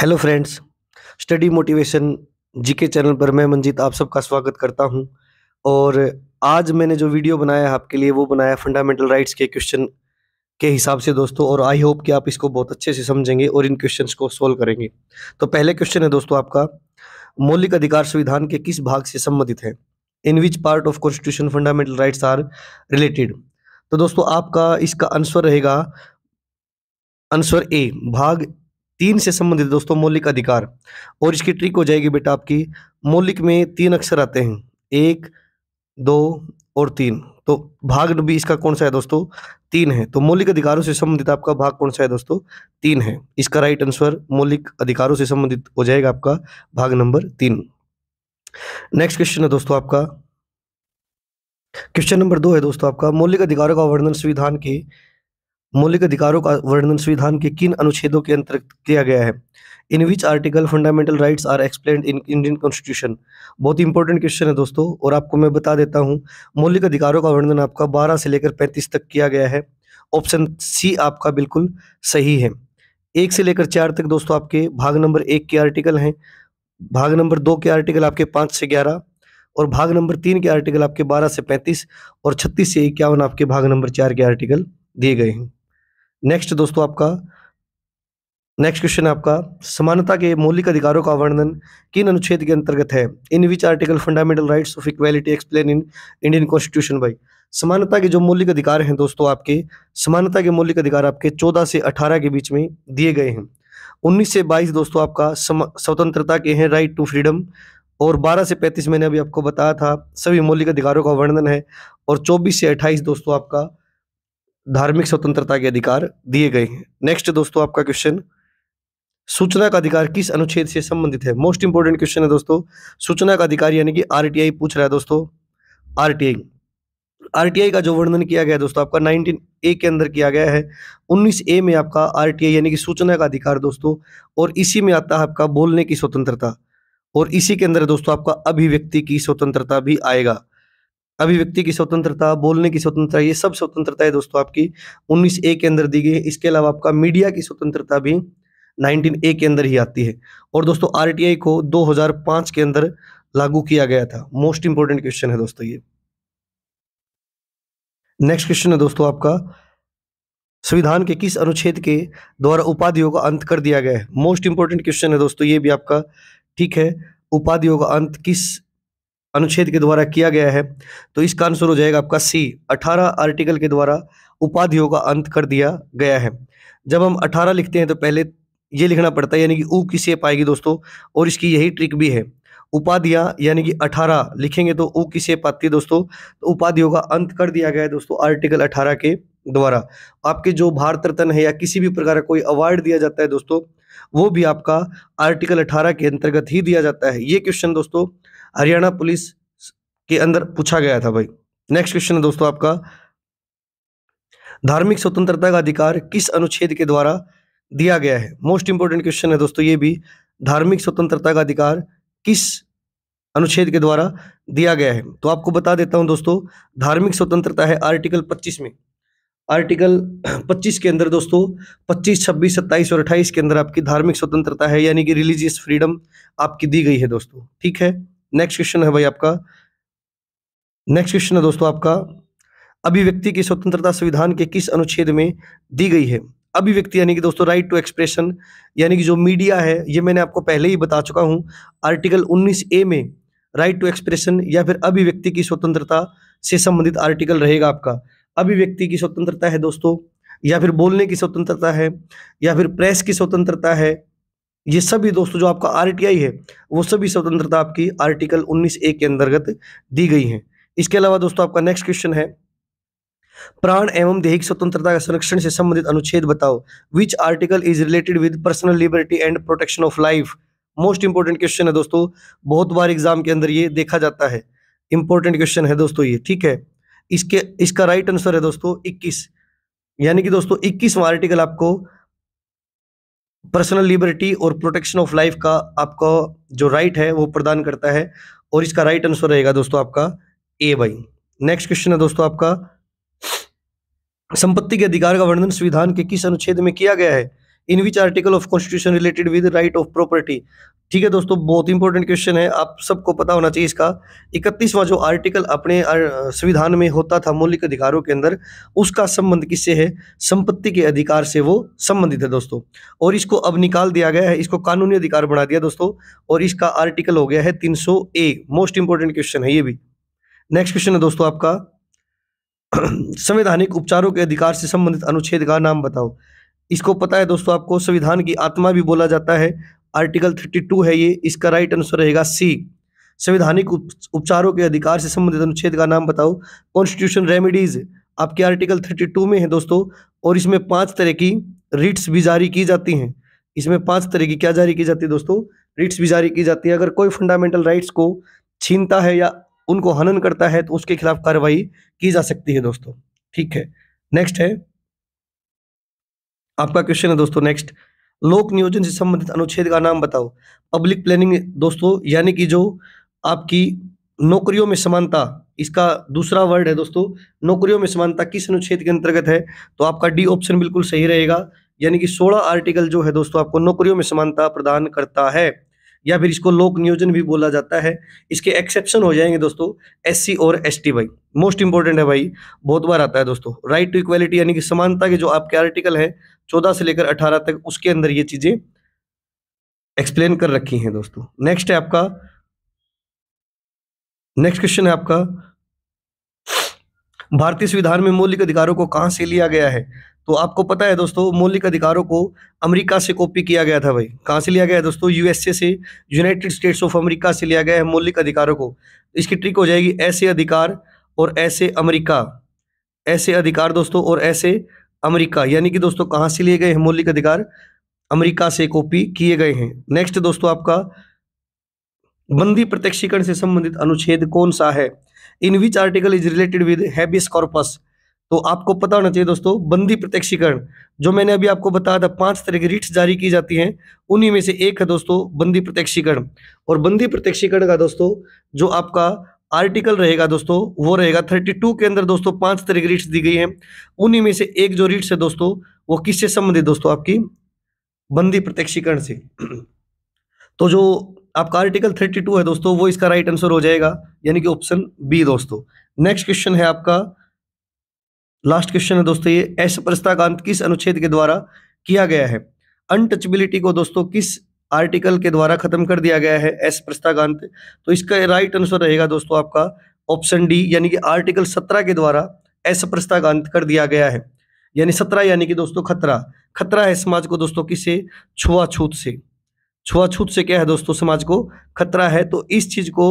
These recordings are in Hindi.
hello friends study motivation ji के चैनल पर मैं मंजीत आप सबका स्वागत करता हूं और आज मैंने जो वीडियो बनाया है आपके लिए वो बनाया फंडामेंटल राइट्स के क्वेश्चन के हिसाब से दोस्तों और आई होप कि आप इसको बहुत अच्छे से समझेंगे और इन क्वेश्चंस को सोल्व करेंगे तो पहले क्वेश्चन है दोस्तों आपका मौलिक अधिकार संविधान के किस भाग से संबंधित है in which part of constitution fundamental rights are related तो दोस्तों आपका इसका आंसर रहेगा आंसर ए भाग तीन से संबंधित दोस्तों मौलिक अधिकार और इसकी ट्रिक हो जाएगी बेटा आपकी मौलिक में तीन अक्षर आते हैं एक दो और तीन तो भाग भी इसका कौन सा है दोस्तों तीन है तो मौलिक अधिकारों से संबंधित आपका भाग कौन सा है दोस्तों तीन है इसका राइट आंसर मौलिक अधिकारों से संबंधित हो जाएगा आपका भाग नंबर तीन नेक्स्ट क्वेश्चन है दोस्तों आपका क्वेश्चन नंबर दो है दोस्तों आपका मौलिक अधिकारों का वर्णन संविधान के मौलिक अधिकारों का वर्णन संविधान के किन अनुच्छेदों के अंतर्गत किया गया है in which article fundamental rights are explain in Indian constitution बहुत इंपॉर्टेंट क्वेश्चन है दोस्तों और आपको मैं बता देता हूँ मौलिक अधिकारों का वर्णन आपका बारह से लेकर पैंतीस तक किया गया है ऑप्शन सी आपका बिल्कुल सही है एक से लेकर चार तक दोस्तों आपके भाग नंबर एक के आर्टिकल हैं भाग नंबर दो के आर्टिकल आपके पाँच से ग्यारह और भाग नंबर तीन के आर्टिकल आपके बारह से पैंतीस और छत्तीस से इक्यावन आपके भाग नंबर चार के आर्टिकल दिए गए हैं नेक्स्ट दोस्तों आपका नेक्स्ट क्वेश्चन है आपका समानता के मौलिक अधिकारों का वर्णन किन अनुच्छेद के अंतर्गत है in which article fundamental rights of equality explain in Indian constitution by समानता के जो मौलिक अधिकार हैं दोस्तों आपके समानता के मौलिक अधिकार आपके 14 से 18 के बीच में दिए गए हैं 19 से 22 दोस्तों आपका स्वतंत्रता के हैं राइट टू फ्रीडम और 12 से 35 मैंने अभी आपको बताया था सभी मौलिक अधिकारों का वर्णन है और 24 से 28 दोस्तों आपका धार्मिक स्वतंत्रता के अधिकार दिए गए हैं नेक्स्ट दोस्तों आपका क्वेश्चन सूचना का अधिकार किस अनुच्छेद से संबंधित है मोस्ट इंपोर्टेंट क्वेश्चन है दोस्तों सूचना का अधिकार यानी कि आर पूछ रहा है दोस्तों आर आरटीआई का जो वर्णन किया गया है दोस्तों आपका 19 ए के अंदर किया गया है 19 ए में आपका आरटीआई यानी कि सूचना का अधिकार दोस्तों और इसी में आता है आपका बोलने की स्वतंत्रता और इसी के अंदर दोस्तों आपका अभिव्यक्ति की स्वतंत्रता भी आएगा अभिव्यक्ति की स्वतंत्रता बोलने की स्वतंत्रता ये सब स्वतंत्रता है दोस्तों आपकी उन्नीस ए के अंदर दी गई है इसके अलावा आपका मीडिया की स्वतंत्रता भी नाइनटीन ए के अंदर ही आती है और दोस्तों आरटीआई को 2005 के अंदर लागू किया गया था मोस्ट इंपॉर्टेंट क्वेश्चन है दोस्तों ये नेक्स्ट क्वेश्चन है दोस्तों आपका संविधान के किस अनुच्छेद के द्वारा उपाधियों का अंत कर दिया गया है मोस्ट इंपॉर्टेंट क्वेश्चन है दोस्तों ये भी आपका ठीक है उपाधियों का अंत किस अनुच्छेद के द्वारा किया गया है तो इसका आंसर हो जाएगा आपका सी 18 आर्टिकल के द्वारा उपाधियों का अंत कर दिया गया है जब हम 18 लिखते हैं तो पहले ये लिखना पड़ता है यानी कि ऊ किसे पाएगी दोस्तों और इसकी यही ट्रिक भी है उपाधियाँ यानी कि 18 लिखेंगे तो ऊ किसे पाती है दोस्तों तो उपाधियों का अंत कर दिया गया है दोस्तों आर्टिकल अठारह के द्वारा आपके जो भारत रत्न है या किसी भी प्रकार का कोई अवार्ड दिया जाता है दोस्तों वो भी आपका आर्टिकल अठारह के अंतर्गत ही दिया जाता है ये क्वेश्चन दोस्तों हरियाणा पुलिस के अंदर पूछा गया था भाई नेक्स्ट क्वेश्चन है दोस्तों आपका धार्मिक स्वतंत्रता का अधिकार किस अनुच्छेद के द्वारा दिया गया है मोस्ट इंपोर्टेंट क्वेश्चन है दोस्तों ये भी धार्मिक स्वतंत्रता का अधिकार किस अनुच्छेद के द्वारा दिया गया है तो आपको बता देता हूं दोस्तों धार्मिक स्वतंत्रता है आर्टिकल 25 में आर्टिकल 25 के अंदर दोस्तों 25, 26, 27 और 28 के अंदर आपकी धार्मिक स्वतंत्रता है यानी कि रिलीजियस फ्रीडम आपकी दी गई है दोस्तों ठीक है नेक्स्ट क्वेश्चन है भाई आपका नेक्स्ट क्वेश्चन है दोस्तों आपका अभिव्यक्ति की स्वतंत्रता संविधान के किस अनुच्छेद में दी गई है अभिव्यक्ति यानी कि दोस्तों राइट टू एक्सप्रेशन यानी कि जो मीडिया है ये मैंने आपको पहले ही बता चुका हूँ आर्टिकल 19 ए में राइट टू एक्सप्रेशन या फिर अभिव्यक्ति की स्वतंत्रता से संबंधित आर्टिकल रहेगा आपका अभिव्यक्ति की स्वतंत्रता है दोस्तों या फिर बोलने की स्वतंत्रता है या फिर प्रेस की स्वतंत्रता है ये सभी दोस्तों जो आपका आर है वो सभी स्वतंत्रता आपकी आर्टिकल उन्नीस ए के अंतर्गत दी गई है इसके अलावा दोस्तों आपका नेक्स्ट क्वेश्चन है प्राण एवं दैहिक स्वतंत्रता का संरक्षण से संबंधित अनुच्छेद बताओ which article is related with personal liberty and protection of life most important question है दोस्तों बहुत बार एग्जाम के अंदर ये देखा जाता है इंपॉर्टेंट क्वेश्चन है दोस्तों ये ठीक है इसके इसका राइट right आंसर है दोस्तों 21 यानी कि दोस्तों 21वां आर्टिकल आपको पर्सनल लिबर्टी और प्रोटेक्शन ऑफ लाइफ का आपका जो राइट है वो प्रदान करता है और इसका राइट आंसर रहेगा दोस्तों आपका ए बाई नेक्स्ट क्वेश्चन है दोस्तों आपका संपत्ति के अधिकार का वर्णन संविधान के किस अनुच्छेद में किया गया है in which article of constitution related with right of property ठीक है दोस्तों बहुत इंपॉर्टेंट क्वेश्चन है आप सबको पता होना चाहिए इसका इकतीसवां जो आर्टिकल अपने संविधान में होता था मौलिक अधिकारों के अंदर उसका संबंध किससे है संपत्ति के अधिकार से वो संबंधित है दोस्तों और इसको अब निकाल दिया गया है इसको कानूनी अधिकार बना दिया दोस्तों और इसका आर्टिकल हो गया है तीन मोस्ट इंपॉर्टेंट क्वेश्चन है ये भी नेक्स्ट क्वेश्चन है दोस्तों आपका संवैधानिक उपचारों के अधिकार से संबंधित अनुच्छेद का नाम बताओ इसको पता है दोस्तों आपको संविधान की आत्मा भी बोला जाता है आर्टिकल 32 है ये इसका राइट आंसर रहेगा सी संविधानिक उपचारों के अधिकार से संबंधित अनुच्छेद का नाम बताओ कॉन्स्टिट्यूशन रेमिडीज आपके आर्टिकल 32 में है दोस्तों और इसमें पांच तरह की रिट्स भी जारी की जाती हैं इसमें पांच तरह की क्या जारी की जाती है दोस्तों रिट्स भी जारी की जाती है अगर कोई फंडामेंटल राइट्स को छीनता है या उनको हनन करता है तो उसके खिलाफ कार्रवाई की जा सकती है दोस्तों ठीक है नेक्स्ट है आपका क्वेश्चन है दोस्तों नेक्स्ट लोक नियोजन से संबंधित अनुच्छेद का नाम बताओ पब्लिक प्लानिंग दोस्तों यानी कि जो आपकी नौकरियों में समानता इसका दूसरा वर्ड है दोस्तों नौकरियों में समानता किस अनुच्छेद के अंतर्गत है तो आपका डी ऑप्शन बिल्कुल सही रहेगा यानी कि 16 आर्टिकल जो है दोस्तों आपको नौकरियों में समानता प्रदान करता है या फिर इसको लोक नियोजन भी बोला जाता है इसके एक्सेप्शन हो जाएंगे दोस्तों एससी और एसटी भाई मोस्ट इंपॉर्टेंट है भाई बहुत बार आता है दोस्तों राइट टू इक्वालिटी यानी कि समानता के जो आपके आर्टिकल है चौदह से लेकर अठारह तक उसके अंदर ये चीजें एक्सप्लेन कर रखी हैं दोस्तों नेक्स्ट है आपका नेक्स्ट क्वेश्चन है आपका भारतीय संविधान में मौलिक अधिकारों को कहां से लिया गया है तो आपको पता है दोस्तों मौलिक अधिकारों को अमेरिका से कॉपी किया गया था भाई कहाँ से लिया गया है दोस्तों यूएसए से यूनाइटेड स्टेट्स ऑफ अमेरिका से लिया गया है मौलिक अधिकारों को इसकी ट्रिक हो जाएगी ऐसे अधिकार और ऐसे अमेरिका ऐसे अधिकार दोस्तों और ऐसे अमेरिका यानी कि दोस्तों कहाँ से लिए गए हैं मौलिक अधिकार अमरीका से कॉपी किए गए हैं नेक्स्ट दोस्तों आपका बंदी प्रत्यक्षीकरण से संबंधित अनुच्छेद कौन सा है in which article is related with habeas corpus तो आपको पता होना चाहिए दोस्तों बंदी प्रत्यक्षीकरण जो मैंने अभी आपको बताया था पांच तरह की रिट्स जारी की जाती हैं उन्हीं में से एक है दोस्तों बंदी प्रत्यक्षीकरण और बंदी प्रत्यक्षीकरण का दोस्तों जो आपका आर्टिकल रहेगा दोस्तों वो रहेगा थर्टी टू के अंदर दोस्तों पांच तरह की रिट्स दी गई हैं उन्हीं में से एक जो रिट्स है दोस्तों वो किससे संबंधित दोस्तों आपकी बंदी प्रत्यक्षीकरण से तो जो आपका आर्टिकल थर्टी टू है दोस्तों वो इसका राइट आंसर हो जाएगा यानी कि ऑप्शन बी दोस्तों नेक्स्ट क्वेश्चन है आपका लास्ट क्वेश्चन है दोस्तों ये असपरसता का अंत किस अनुच्छेद के द्वारा किया गया है अनटचबिलिटी को दोस्तों किस आर्टिकल के द्वारा खत्म कर दिया गया है असपरसता का अंत तो इसका राइट आंसर रहेगा दोस्तों आपका ऑप्शन डी यानी कि आर्टिकल सत्रह के द्वारा असपरसता का अंत कर दिया गया है यानी सत्रह यानी कि दोस्तों खतरा खतरा है समाज को दोस्तों किसे छुआछूत से छुआछूत से क्या है दोस्तों समाज को खतरा है तो इस चीज को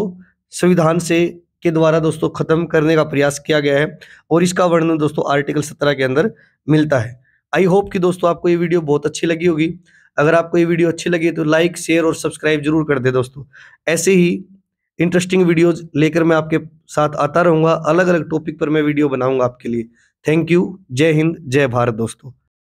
संविधान से के द्वारा दोस्तों ख़त्म करने का प्रयास किया गया है और इसका वर्णन दोस्तों आर्टिकल सत्रह के अंदर मिलता है आई होप कि दोस्तों आपको ये वीडियो बहुत अच्छी लगी होगी अगर आपको ये वीडियो अच्छी लगी तो लाइक शेयर और सब्सक्राइब जरूर कर दे दोस्तों ऐसे ही इंटरेस्टिंग वीडियोज लेकर मैं आपके साथ आता रहूँगा अलग अलग टॉपिक पर मैं वीडियो बनाऊँगा आपके लिए थैंक यू जय हिंद जय भारत दोस्तों